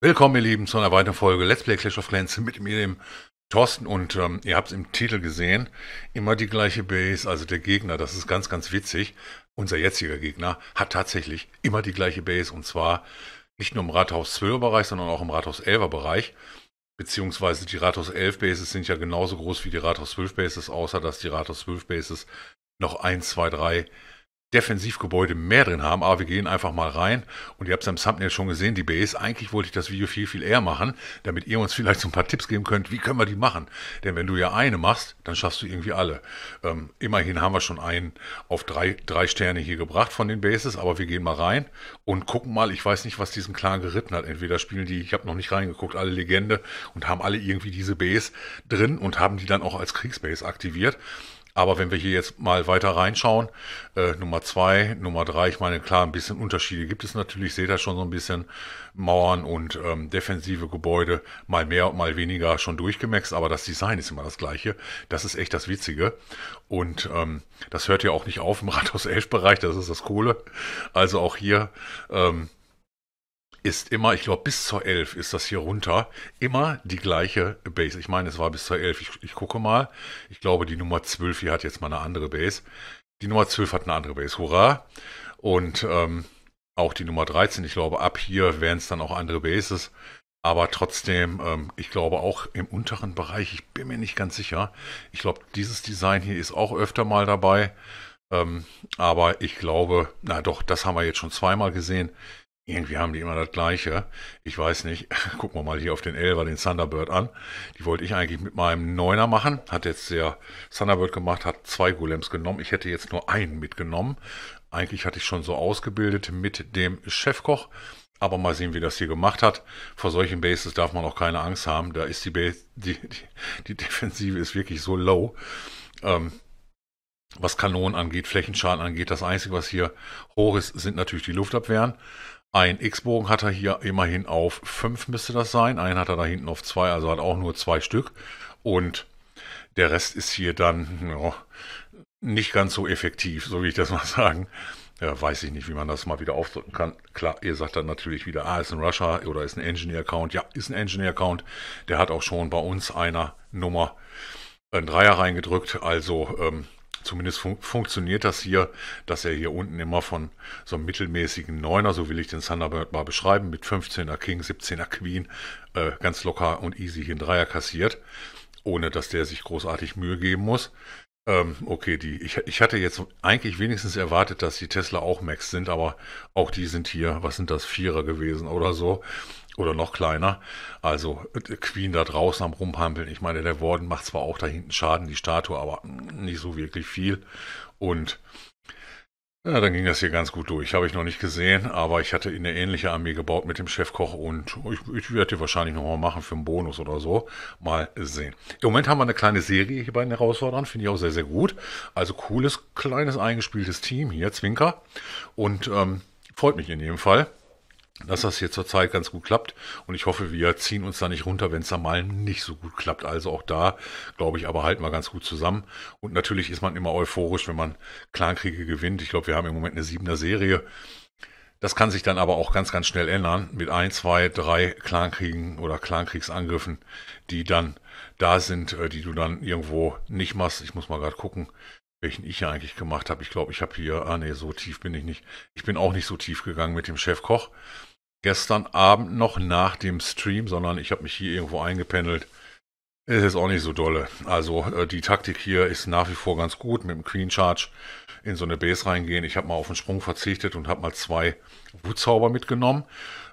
Willkommen, ihr Lieben, zu einer weiteren Folge Let's Play Clash of Clans mit mir, dem Thorsten. Und ähm, ihr habt es im Titel gesehen, immer die gleiche Base, also der Gegner, das ist ganz, ganz witzig. Unser jetziger Gegner hat tatsächlich immer die gleiche Base und zwar nicht nur im Rathaus 12er Bereich, sondern auch im Rathaus 11er Bereich. Beziehungsweise die Rathaus 11 Bases sind ja genauso groß wie die Rathaus 12 Bases, außer dass die Rathaus 12 Bases noch 1, 2, 3 Defensivgebäude mehr drin haben, aber wir gehen einfach mal rein und ihr habt es am Thumbnail schon gesehen, die Base. Eigentlich wollte ich das Video viel, viel eher machen, damit ihr uns vielleicht so ein paar Tipps geben könnt, wie können wir die machen. Denn wenn du ja eine machst, dann schaffst du irgendwie alle. Ähm, immerhin haben wir schon einen auf drei, drei Sterne hier gebracht von den Bases, aber wir gehen mal rein und gucken mal, ich weiß nicht, was diesen Clan geritten hat. Entweder spielen die, ich habe noch nicht reingeguckt, alle Legende und haben alle irgendwie diese Base drin und haben die dann auch als Kriegsbase aktiviert. Aber wenn wir hier jetzt mal weiter reinschauen, äh, Nummer zwei, Nummer drei, ich meine, klar, ein bisschen Unterschiede gibt es natürlich, seht ihr schon so ein bisschen Mauern und ähm, defensive Gebäude, mal mehr und mal weniger schon durchgemaxt, aber das Design ist immer das gleiche. Das ist echt das Witzige. Und ähm, das hört ja auch nicht auf im Rathaus-Elsch-Bereich, das ist das Coole. Also auch hier ähm, ist immer, ich glaube, bis zur 11 ist das hier runter, immer die gleiche Base. Ich meine, es war bis zur 11. Ich, ich, gucke mal. Ich glaube, die Nummer 12 hier hat jetzt mal eine andere Base. Die Nummer 12 hat eine andere Base. Hurra! Und ähm, auch die Nummer 13, ich glaube, ab hier wären es dann auch andere Bases. Aber trotzdem, ähm, ich glaube auch im unteren Bereich, ich bin mir nicht ganz sicher. Ich glaube, dieses Design hier ist auch öfter mal dabei. Ähm, aber ich glaube, na doch, das haben wir jetzt schon zweimal gesehen. Irgendwie haben die immer das Gleiche. Ich weiß nicht. Gucken wir mal hier auf den Elver, den Thunderbird an. Die wollte ich eigentlich mit meinem Neuner machen. Hat jetzt der Thunderbird gemacht, hat zwei Golems genommen. Ich hätte jetzt nur einen mitgenommen. Eigentlich hatte ich schon so ausgebildet mit dem Chefkoch. Aber mal sehen, wie das hier gemacht hat. Vor solchen Bases darf man auch keine Angst haben. Da ist die Base, die, die, die Defensive ist wirklich so low. Ähm, was Kanonen angeht, Flächenschaden angeht. Das Einzige, was hier hoch ist, sind natürlich die Luftabwehren. Ein X-Bogen hat er hier immerhin auf 5 müsste das sein. Einen hat er da hinten auf 2, also hat auch nur 2 Stück. Und der Rest ist hier dann ja, nicht ganz so effektiv, so wie ich das mal sagen. Ja, weiß ich nicht, wie man das mal wieder aufdrücken kann. Klar, ihr sagt dann natürlich wieder, ah, ist ein Rusher oder ist ein Engineer-Account. Ja, ist ein Engineer-Account. Der hat auch schon bei uns einer Nummer äh, ein Dreier reingedrückt. Also ähm, Zumindest fun funktioniert das hier, dass er hier unten immer von so einem mittelmäßigen Neuner, so will ich den Thunderbird mal beschreiben, mit 15er King, 17er Queen, äh, ganz locker und easy hier einen Dreier kassiert, ohne dass der sich großartig Mühe geben muss. Ähm, okay, die, ich, ich hatte jetzt eigentlich wenigstens erwartet, dass die Tesla auch Max sind, aber auch die sind hier, was sind das, Vierer gewesen oder so oder noch kleiner. Also äh, Queen da draußen am Rumpampeln. Ich meine, der Warden macht zwar auch da hinten Schaden, die Statue, aber nicht so wirklich viel. Und ja, dann ging das hier ganz gut durch. Habe ich noch nicht gesehen, aber ich hatte eine ähnliche Armee gebaut mit dem Chefkoch und ich, ich werde die wahrscheinlich nochmal machen für einen Bonus oder so. Mal sehen. Im Moment haben wir eine kleine Serie hier bei den Herausforderern, finde ich auch sehr, sehr gut. Also cooles, kleines, eingespieltes Team hier, Zwinker. Und ähm, freut mich in jedem Fall dass das hier zurzeit ganz gut klappt. Und ich hoffe, wir ziehen uns da nicht runter, wenn es da mal nicht so gut klappt. Also auch da, glaube ich, aber halten wir ganz gut zusammen. Und natürlich ist man immer euphorisch, wenn man Clankriege gewinnt. Ich glaube, wir haben im Moment eine siebener Serie. Das kann sich dann aber auch ganz, ganz schnell ändern mit ein, zwei, drei Clankriegen oder Clankriegsangriffen, die dann da sind, äh, die du dann irgendwo nicht machst. Ich muss mal gerade gucken welchen ich ja eigentlich gemacht habe. Ich glaube, ich habe hier, ah nee, so tief bin ich nicht. Ich bin auch nicht so tief gegangen mit dem Chefkoch gestern Abend noch nach dem Stream, sondern ich habe mich hier irgendwo eingependelt. Es ist auch nicht so dolle. Also äh, die Taktik hier ist nach wie vor ganz gut mit dem Queen Charge in so eine Base reingehen. Ich habe mal auf den Sprung verzichtet und habe mal zwei Wutzauber mitgenommen.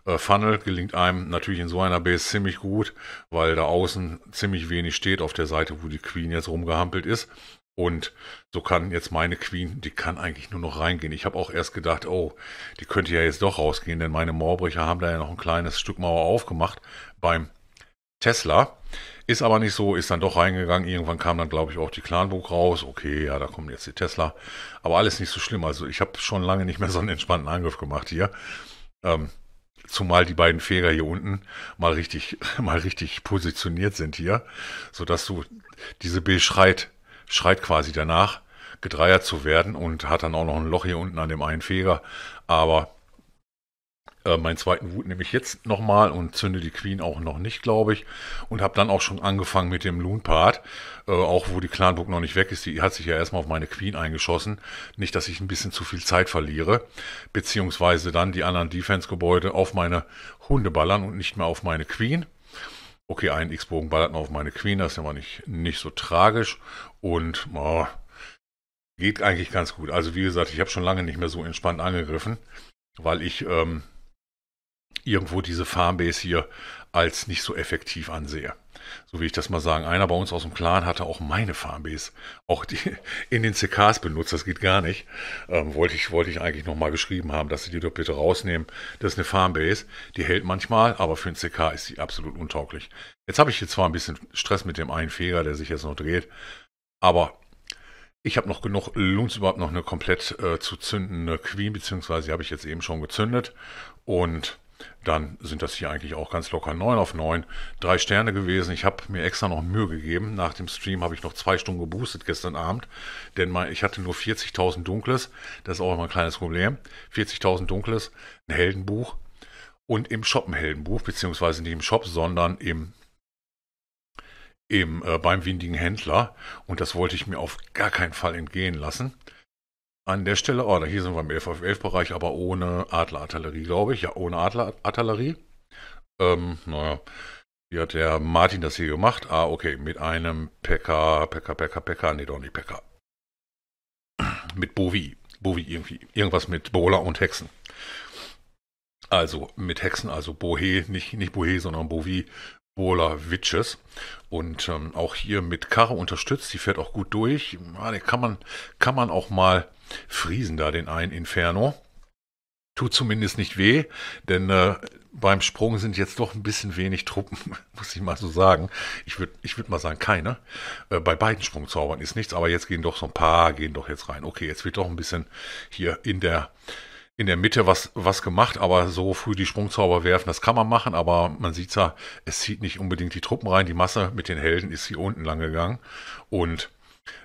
Äh, Funnel gelingt einem natürlich in so einer Base ziemlich gut, weil da außen ziemlich wenig steht auf der Seite, wo die Queen jetzt rumgehampelt ist. Und so kann jetzt meine Queen, die kann eigentlich nur noch reingehen. Ich habe auch erst gedacht, oh, die könnte ja jetzt doch rausgehen, denn meine Moorbrecher haben da ja noch ein kleines Stück Mauer aufgemacht beim Tesla. Ist aber nicht so, ist dann doch reingegangen. Irgendwann kam dann, glaube ich, auch die Clanburg raus. Okay, ja, da kommen jetzt die Tesla. Aber alles nicht so schlimm. Also ich habe schon lange nicht mehr so einen entspannten Angriff gemacht hier. Ähm, zumal die beiden Feger hier unten mal richtig, mal richtig positioniert sind hier, sodass du diese schreit schreit quasi danach, gedreiert zu werden und hat dann auch noch ein Loch hier unten an dem einen Feger. Aber äh, meinen zweiten Wut nehme ich jetzt nochmal und zünde die Queen auch noch nicht, glaube ich. Und habe dann auch schon angefangen mit dem Loon-Part. Äh, auch wo die Clanburg noch nicht weg ist, die hat sich ja erstmal auf meine Queen eingeschossen. Nicht, dass ich ein bisschen zu viel Zeit verliere. Beziehungsweise dann die anderen Defense-Gebäude auf meine Hunde ballern und nicht mehr auf meine Queen. Okay, ein X-Bogen ballert noch auf meine Queen, das ist ja mal nicht, nicht so tragisch. Und oh, geht eigentlich ganz gut. Also wie gesagt, ich habe schon lange nicht mehr so entspannt angegriffen, weil ich ähm, irgendwo diese Farmbase hier als nicht so effektiv ansehe so will ich das mal sagen. Einer bei uns aus dem Clan hatte auch meine Farmbase, auch die in den CKs benutzt, das geht gar nicht. Ähm, wollte, ich, wollte ich eigentlich nochmal geschrieben haben, dass sie die doch bitte rausnehmen. Das ist eine Farmbase, die hält manchmal, aber für einen CK ist sie absolut untauglich. Jetzt habe ich hier zwar ein bisschen Stress mit dem einen Feger, der sich jetzt noch dreht, aber ich habe noch genug, lohnt es überhaupt noch eine komplett äh, zu zündende Queen, beziehungsweise habe ich jetzt eben schon gezündet und dann sind das hier eigentlich auch ganz locker 9 auf 9. Drei Sterne gewesen. Ich habe mir extra noch Mühe gegeben. Nach dem Stream habe ich noch zwei Stunden geboostet gestern Abend, denn ich hatte nur 40.000 Dunkles. Das ist auch immer ein kleines Problem. 40.000 Dunkles, ein Heldenbuch und im Shop ein Heldenbuch, beziehungsweise nicht im Shop, sondern im im, äh, beim windigen Händler und das wollte ich mir auf gar keinen Fall entgehen lassen. An der Stelle, oh, hier sind wir im 11 auf 11 Bereich, aber ohne Adlerartillerie, glaube ich. Ja, ohne Adlerartillerie. Ähm, naja, wie hat der Martin das hier gemacht? Ah, okay, mit einem Pekka, Pekka, Pekka, Pekka, nee, doch nicht Pekka. Mit Bovi, Bovi irgendwie, irgendwas mit Bola und Hexen. Also mit Hexen, also Bohe, nicht, nicht Bohe, sondern Bovi, Bola Witches. Und ähm, auch hier mit Karre unterstützt, die fährt auch gut durch. Ja, ah, kann man, kann man auch mal friesen da den einen Inferno. Tut zumindest nicht weh, denn äh, beim Sprung sind jetzt doch ein bisschen wenig Truppen, muss ich mal so sagen. Ich würde ich würd mal sagen, keine. Äh, bei beiden Sprungzaubern ist nichts, aber jetzt gehen doch so ein paar, gehen doch jetzt rein. Okay, jetzt wird doch ein bisschen hier in der in der Mitte was, was gemacht, aber so früh die Sprungzauber werfen, das kann man machen, aber man sieht ja, es zieht nicht unbedingt die Truppen rein. Die Masse mit den Helden ist hier unten lang gegangen und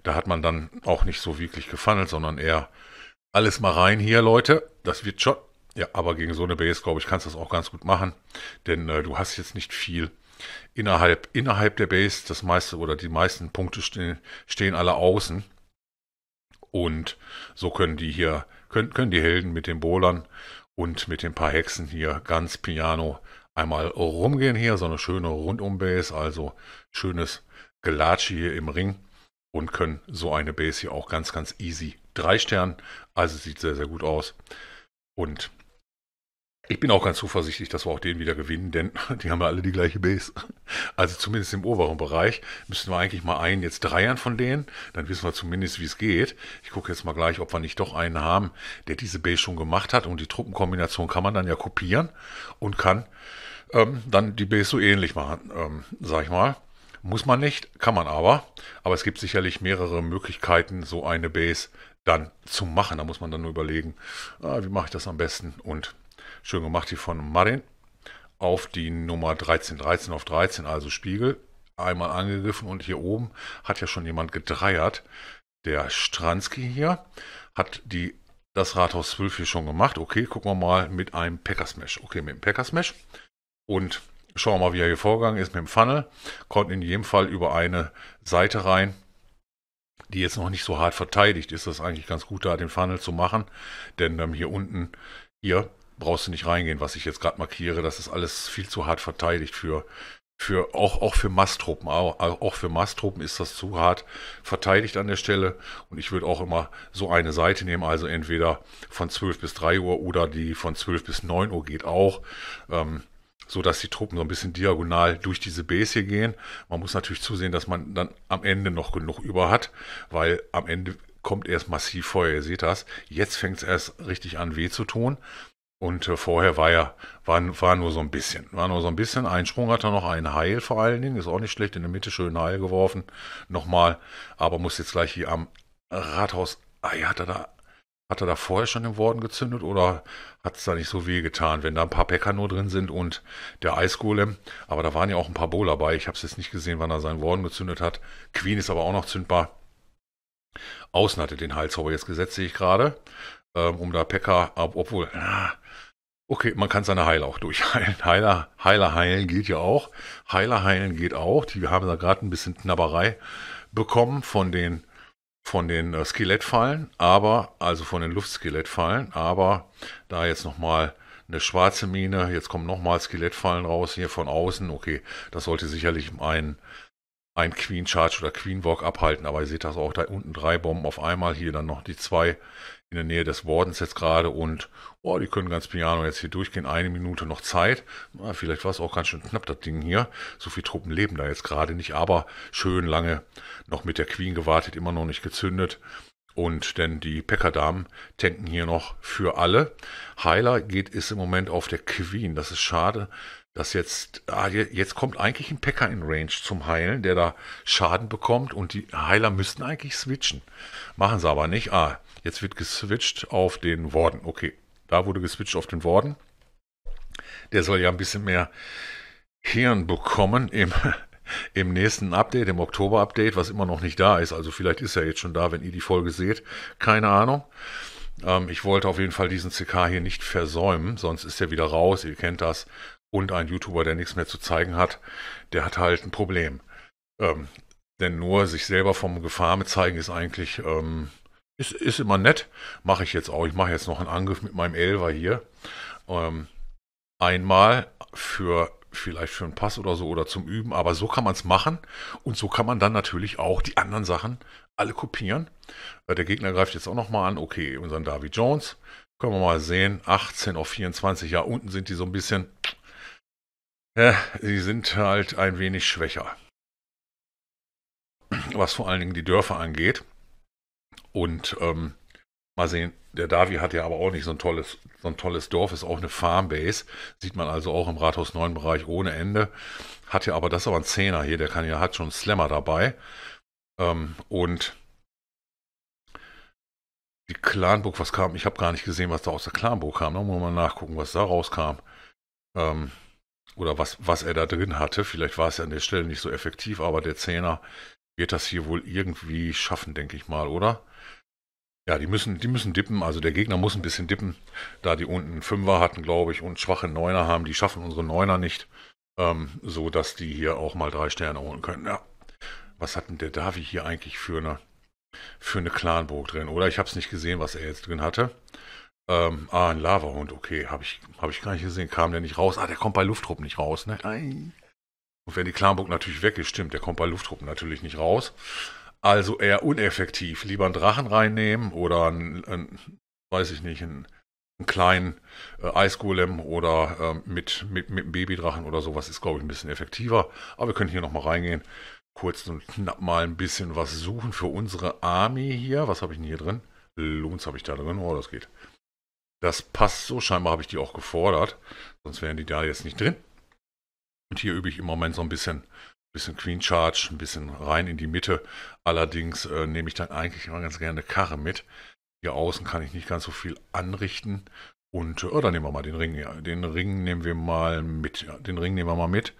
da hat man dann auch nicht so wirklich gefunnelt, sondern eher alles mal rein hier, Leute. Das wird schon. Ja, aber gegen so eine Base, glaube ich, kannst du das auch ganz gut machen. Denn äh, du hast jetzt nicht viel innerhalb, innerhalb der Base. Das meiste oder die meisten Punkte stehen, stehen alle außen. Und so können die hier, können, können die Helden mit den Bowlern und mit den paar Hexen hier ganz piano einmal rumgehen hier. So eine schöne Rundum-Base, also schönes Gelatsche hier im Ring und können so eine Base hier auch ganz, ganz easy drei Sternen. Also sieht sehr, sehr gut aus. Und ich bin auch ganz zuversichtlich, dass wir auch den wieder gewinnen, denn die haben ja alle die gleiche Base. Also zumindest im oberen Bereich müssen wir eigentlich mal einen jetzt dreiern von denen. Dann wissen wir zumindest, wie es geht. Ich gucke jetzt mal gleich, ob wir nicht doch einen haben, der diese Base schon gemacht hat. Und die Truppenkombination kann man dann ja kopieren und kann ähm, dann die Base so ähnlich machen, ähm, sag ich mal. Muss man nicht, kann man aber. Aber es gibt sicherlich mehrere Möglichkeiten, so eine Base dann zu machen. Da muss man dann nur überlegen, ah, wie mache ich das am besten. Und schön gemacht die von Marin auf die Nummer 13, 13 auf 13, also Spiegel. Einmal angegriffen und hier oben hat ja schon jemand gedreiert. Der Stransky hier hat die, das Rathaus 12 hier schon gemacht. Okay, gucken wir mal mit einem Packer Smash. Okay, mit dem Packer Smash. Und schauen wir mal, wie er hier vorgegangen ist mit dem Funnel. Konnten in jedem Fall über eine Seite rein, die jetzt noch nicht so hart verteidigt ist. Das ist eigentlich ganz gut, da den Funnel zu machen. Denn ähm, hier unten, hier brauchst du nicht reingehen, was ich jetzt gerade markiere. Das ist alles viel zu hart verteidigt für, für auch, auch für Masttruppen. Auch, auch für Masttruppen ist das zu hart verteidigt an der Stelle. Und ich würde auch immer so eine Seite nehmen, also entweder von 12 bis 3 Uhr oder die von 12 bis 9 Uhr geht auch. Ähm, so dass die Truppen so ein bisschen diagonal durch diese Base hier gehen. Man muss natürlich zusehen, dass man dann am Ende noch genug über hat, weil am Ende kommt erst massiv Feuer. Ihr seht das. Jetzt fängt es erst richtig an weh zu tun. Und äh, vorher war ja, war, war nur so ein bisschen. War nur so ein bisschen. Ein Sprung hat er noch, ein Heil vor allen Dingen. Ist auch nicht schlecht. In der Mitte schön Heil geworfen. Nochmal. Aber muss jetzt gleich hier am Rathaus. Ah, ja, hat er da hat er da vorher schon den Worden gezündet oder hat es da nicht so weh getan, wenn da ein paar Bäcker nur drin sind und der Eisgolem? Aber da waren ja auch ein paar Bowler bei. Ich habe es jetzt nicht gesehen, wann er seinen Worden gezündet hat. Queen ist aber auch noch zündbar. Außen hatte den Heilzauber jetzt gesetzt, sehe ich gerade. Ähm, um da Pekka, obwohl, na, okay, man kann seine Heiler auch durchheilen. Heiler, Heiler heilen geht ja auch. Heiler heilen geht auch. Die haben da gerade ein bisschen Knabberei bekommen von den von den äh, Skelettfallen, aber, also von den Luftskelettfallen, aber da jetzt nochmal eine schwarze Mine, jetzt kommen nochmal Skelettfallen raus hier von außen, okay, das sollte sicherlich ein, ein Queen Charge oder Queen Walk abhalten, aber ihr seht das auch, da unten drei Bomben auf einmal, hier dann noch die zwei in der Nähe des Wardens jetzt gerade und oh, die können ganz piano jetzt hier durchgehen. Eine Minute noch Zeit. Na, vielleicht war es auch ganz schön knapp, das Ding hier. So viele Truppen leben da jetzt gerade nicht, aber schön lange noch mit der Queen gewartet, immer noch nicht gezündet. Und denn die Pekkerdamen tanken hier noch für alle. Heiler geht es im Moment auf der Queen. Das ist schade, dass jetzt, ah, jetzt kommt eigentlich ein Packer in Range zum Heilen, der da Schaden bekommt und die Heiler müssten eigentlich switchen. Machen sie aber nicht. Ah, Jetzt wird geswitcht auf den Worden. Okay, da wurde geswitcht auf den Worden. Der soll ja ein bisschen mehr Hirn bekommen im, im nächsten Update, im Oktober-Update, was immer noch nicht da ist. Also vielleicht ist er jetzt schon da, wenn ihr die Folge seht. Keine Ahnung. Ähm, ich wollte auf jeden Fall diesen CK hier nicht versäumen, sonst ist er wieder raus. Ihr kennt das. Und ein YouTuber, der nichts mehr zu zeigen hat, der hat halt ein Problem. Ähm, denn nur sich selber vom Gefahr mit zeigen ist eigentlich ähm, ist, ist immer nett. Mache ich jetzt auch. Ich mache jetzt noch einen Angriff mit meinem Elver hier. Ähm, einmal für vielleicht für einen Pass oder so oder zum Üben, aber so kann man es machen und so kann man dann natürlich auch die anderen Sachen alle kopieren. Äh, der Gegner greift jetzt auch nochmal an, okay, unseren Davy Jones, können wir mal sehen, 18 auf 24, ja, unten sind die so ein bisschen, ja, sie sind halt ein wenig schwächer, was vor allen Dingen die Dörfer angeht. Und ähm, mal sehen, der Davi hat ja aber auch nicht so ein tolles, so ein tolles Dorf, ist auch eine Farmbase. Sieht man also auch im Rathaus 9 Bereich ohne Ende. Hat ja aber das ist aber ein Zehner hier, der kann ja, hat schon einen Slammer dabei. Ähm, und die Clanburg, was kam, ich habe gar nicht gesehen, was da aus der Clanburg kam. Da ne? muss man mal nachgucken, was da rauskam. Ähm, oder was, was er da drin hatte. Vielleicht war es ja an der Stelle nicht so effektiv, aber der Zehner wird das hier wohl irgendwie schaffen, denke ich mal, oder? Ja, die müssen, die müssen dippen, also der Gegner muss ein bisschen dippen. Da die unten einen Fünfer hatten, glaube ich, und schwache Neuner haben, die schaffen unsere Neuner nicht. Ähm, so dass die hier auch mal drei Sterne holen können. Ja. Was hat denn der Davi hier eigentlich für eine, für eine Clanburg drin? Oder ich habe es nicht gesehen, was er jetzt drin hatte. Ähm, ah, ein Lava-Hund. okay, habe ich, hab ich gar nicht gesehen. Kam der nicht raus? Ah, der kommt bei Lufttruppen nicht raus, ne? Nein. Und wenn die Clanburg natürlich weg ist, stimmt, der kommt bei Lufttruppen natürlich nicht raus. Also eher uneffektiv. Lieber einen Drachen reinnehmen oder einen, einen weiß ich nicht, einen, einen kleinen äh, Eisgolem oder ähm, mit, mit, mit einem Babydrachen oder sowas ist, glaube ich, ein bisschen effektiver. Aber wir können hier nochmal reingehen. Kurz und knapp mal ein bisschen was suchen für unsere Army hier. Was habe ich denn hier drin? Lohns habe ich da drin. Oh, das geht. Das passt so. Scheinbar habe ich die auch gefordert. Sonst wären die da jetzt nicht drin. Und hier übe ich im Moment so ein bisschen bisschen Queen Charge, ein bisschen rein in die Mitte. Allerdings äh, nehme ich dann eigentlich immer ganz gerne eine Karre mit. Hier außen kann ich nicht ganz so viel anrichten. Und äh, oh, dann nehmen wir mal den Ring. Ja, den Ring nehmen wir mal mit. Ja, den Ring nehmen wir mal mit.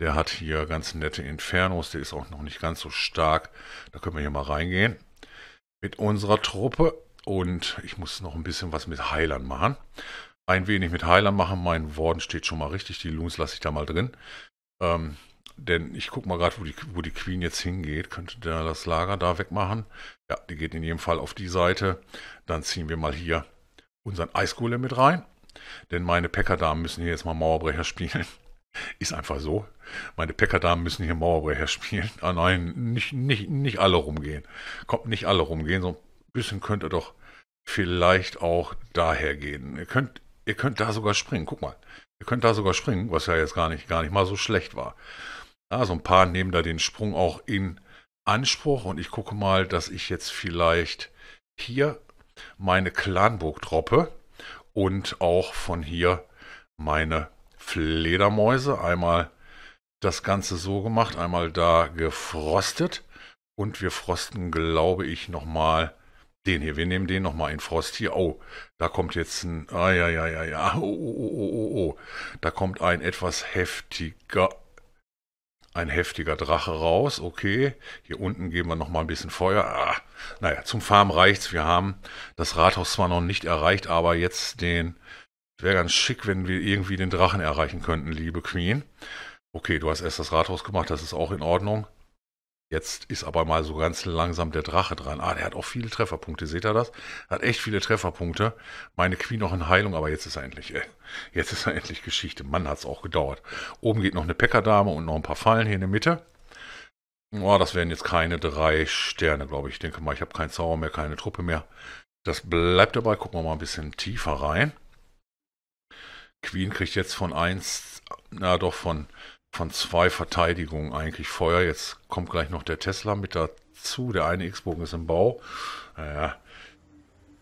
Der hat hier ganz nette Infernos. Der ist auch noch nicht ganz so stark. Da können wir hier mal reingehen. Mit unserer Truppe. Und ich muss noch ein bisschen was mit Heilern machen. Ein wenig mit Heilern machen. Mein Worden steht schon mal richtig. Die Loons lasse ich da mal drin. Ähm, denn ich gucke mal gerade, wo die, wo die Queen jetzt hingeht. Könnte der das Lager da wegmachen? Ja, die geht in jedem Fall auf die Seite. Dann ziehen wir mal hier unseren Eisgolem mit rein. Denn meine Pekkerdamen müssen hier jetzt mal Mauerbrecher spielen. Ist einfach so. Meine Pekkerdamen müssen hier Mauerbrecher spielen. Ah nein, nicht, nicht, nicht alle rumgehen. Kommt nicht alle rumgehen. So ein bisschen könnt ihr doch vielleicht auch daher gehen. Ihr könnt, ihr könnt da sogar springen. Guck mal. Ihr könnt da sogar springen, was ja jetzt gar nicht, gar nicht mal so schlecht war. Ja, so ein paar nehmen da den Sprung auch in Anspruch und ich gucke mal, dass ich jetzt vielleicht hier meine Clanburg droppe und auch von hier meine Fledermäuse. Einmal das Ganze so gemacht, einmal da gefrostet und wir frosten, glaube ich, nochmal den hier. Wir nehmen den nochmal in Frost hier. Oh, da kommt jetzt ein, ah ja, ja, ja, ja, oh, oh, oh, oh, oh. oh. da kommt ein etwas heftiger ein heftiger Drache raus. Okay, hier unten geben wir noch mal ein bisschen Feuer. Ah, naja, zum Farm reicht's. Wir haben das Rathaus zwar noch nicht erreicht, aber jetzt den... Wäre ganz schick, wenn wir irgendwie den Drachen erreichen könnten, liebe Queen. Okay, du hast erst das Rathaus gemacht, das ist auch in Ordnung. Jetzt ist aber mal so ganz langsam der Drache dran. Ah, der hat auch viele Trefferpunkte. Seht ihr das? Hat echt viele Trefferpunkte. Meine Queen noch in Heilung, aber jetzt ist er endlich, ey. Äh, jetzt ist er endlich Geschichte. Mann, hat's auch gedauert. Oben geht noch eine Päckerdame und noch ein paar Fallen hier in der Mitte. Oh, das wären jetzt keine drei Sterne, glaube ich. Ich denke mal, ich habe keinen Zauber mehr, keine Truppe mehr. Das bleibt dabei. Gucken wir mal ein bisschen tiefer rein. Queen kriegt jetzt von 1, na doch von von zwei Verteidigungen eigentlich Feuer. Jetzt kommt gleich noch der Tesla mit dazu. Der eine X-Bogen ist im Bau. Naja,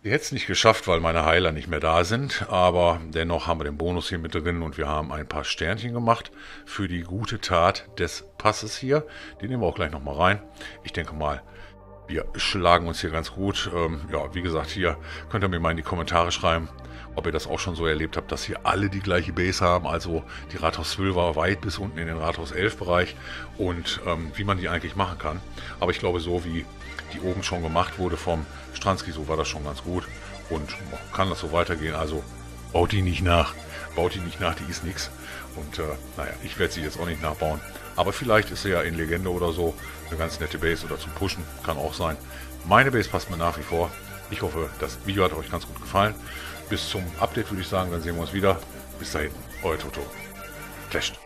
äh, jetzt nicht geschafft, weil meine Heiler nicht mehr da sind. Aber dennoch haben wir den Bonus hier mit drin und wir haben ein paar Sternchen gemacht für die gute Tat des Passes hier. Die nehmen wir auch gleich nochmal rein. Ich denke mal, wir schlagen uns hier ganz gut. Ähm, ja, wie gesagt, hier könnt ihr mir mal in die Kommentare schreiben, ob ihr das auch schon so erlebt habt, dass hier alle die gleiche Base haben. Also die Rathaus 12 war weit bis unten in den Rathaus 11 Bereich und ähm, wie man die eigentlich machen kann. Aber ich glaube, so wie die oben schon gemacht wurde vom Stransky, so war das schon ganz gut und kann das so weitergehen. Also baut die nicht nach. Baut die nicht nach, die ist nichts. Und äh, naja, ich werde sie jetzt auch nicht nachbauen. Aber vielleicht ist sie ja in Legende oder so eine ganz nette Base oder zum Pushen, kann auch sein. Meine Base passt mir nach wie vor. Ich hoffe, das Video hat euch ganz gut gefallen bis zum Update würde ich sagen. Dann sehen wir uns wieder. Bis dahin, euer Toto. Clashed.